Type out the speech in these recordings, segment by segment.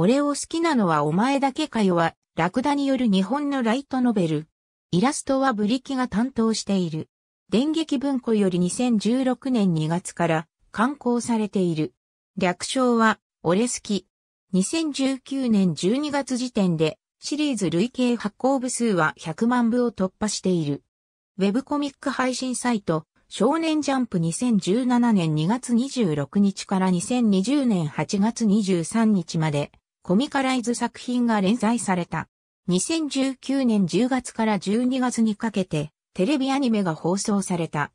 俺を好きなのはお前だけかよは、ラクダによる日本のライトノベル。イラストはブリキが担当している。電撃文庫より2016年2月から刊行されている。略称は、俺好き。2019年12月時点で、シリーズ累計発行部数は100万部を突破している。ウェブコミック配信サイト、少年ジャンプ2017年2月26日から2020年8月23日まで、コミカライズ作品が連載された。2019年10月から12月にかけて、テレビアニメが放送された。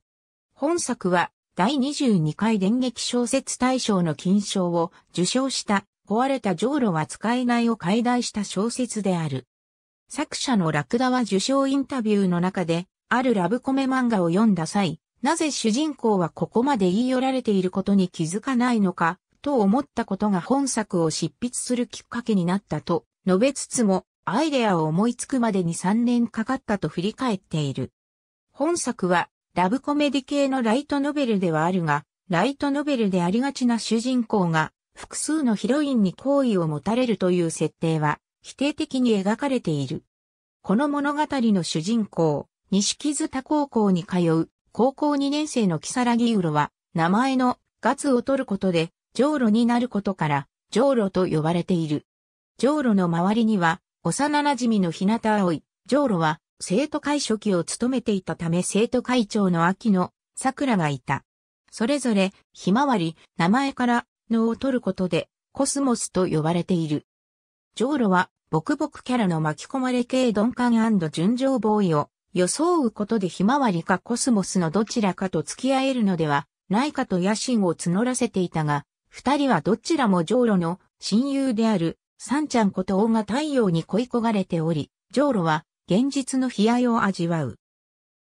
本作は、第22回電撃小説大賞の金賞を受賞した、壊れた上路は使えないを解題した小説である。作者のラクダは受賞インタビューの中で、あるラブコメ漫画を読んだ際、なぜ主人公はここまで言い寄られていることに気づかないのか、と思ったことが本作を執筆するきっかけになったと述べつつも、アイデアを思いつくまでに3年かかったと振り返っている。本作は、ラブコメディ系のライトノベルではあるが、ライトノベルでありがちな主人公が、複数のヒロインに好意を持たれるという設定は、否定的に描かれている。この物語の主人公、西木津高校に通う、高校2年生の木更木ロは、名前のガツを取ることで、上路になることから、上路と呼ばれている。上路の周りには、幼馴染の日向葵、上路は、生徒会初期を務めていたため生徒会長の秋野、桜がいた。それぞれ、ひまわり、名前から、のを取ることで、コスモスと呼ばれている。上路は、ボクボクキャラの巻き込まれ系鈍感純情ボーイを、装うことでひまわりかコスモスのどちらかと付き合えるのではないかと野心を募らせていたが、二人はどちらもジョーロの親友であるサンちゃんこと大が太陽に恋焦がれており、ジョーロは現実の悲哀を味わう。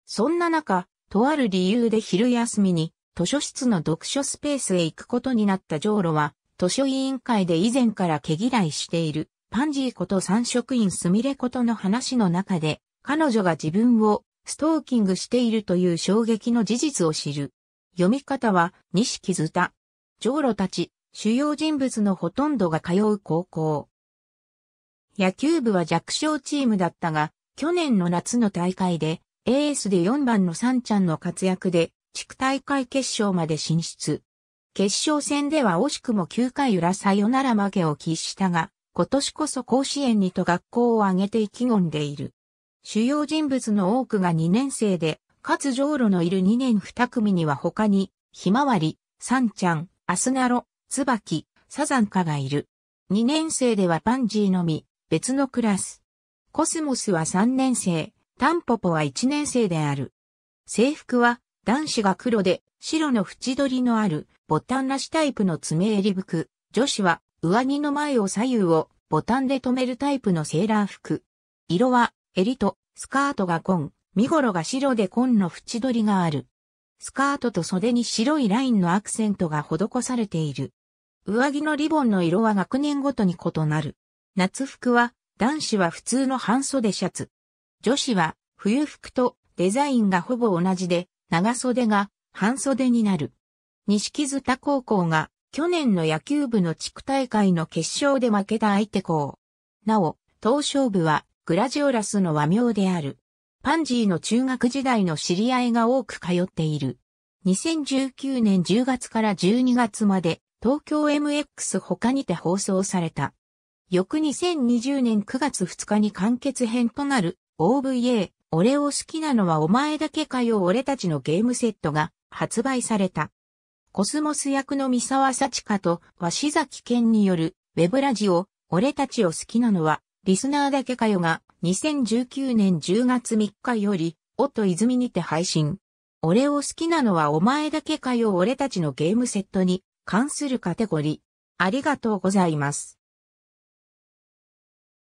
そんな中、とある理由で昼休みに図書室の読書スペースへ行くことになったジョーロは、図書委員会で以前から毛嫌いしているパンジーこと三職員すみれことの話の中で、彼女が自分をストーキングしているという衝撃の事実を知る。読み方は、西木津田、上路たち、主要人物のほとんどが通う高校。野球部は弱小チームだったが、去年の夏の大会で、エースで4番のサンちゃんの活躍で、地区大会決勝まで進出。決勝戦では惜しくも9回裏サヨナラ負けを喫したが、今年こそ甲子園にと学校を挙げて意気込んでいる。主要人物の多くが2年生で、かつ上路のいる2年2組には他に、ひまわり、サンちゃん、アスナロ、ツバキ、サザンカがいる。2年生ではパンジーのみ、別のクラス。コスモスは3年生、タンポポは1年生である。制服は男子が黒で白の縁取りのあるボタンなしタイプの爪襟服。女子は上着の前を左右をボタンで留めるタイプのセーラー服。色は襟とスカートが紺、身頃が白で紺の縁取りがある。スカートと袖に白いラインのアクセントが施されている。上着のリボンの色は学年ごとに異なる。夏服は男子は普通の半袖シャツ。女子は冬服とデザインがほぼ同じで長袖が半袖になる。西木田高校が去年の野球部の地区大会の決勝で負けた相手校。なお、東証部はグラジオラスの和名である。パンジーの中学時代の知り合いが多く通っている。2019年10月から12月まで東京 MX 他にて放送された。翌2020年9月2日に完結編となる OVA 俺を好きなのはお前だけかよ俺たちのゲームセットが発売された。コスモス役の三沢幸香と鷲崎健によるウェブラジオ俺たちを好きなのはリスナーだけかよが2019年10月3日より、おと泉にて配信。俺を好きなのはお前だけかよ俺たちのゲームセットに関するカテゴリー。ありがとうございます。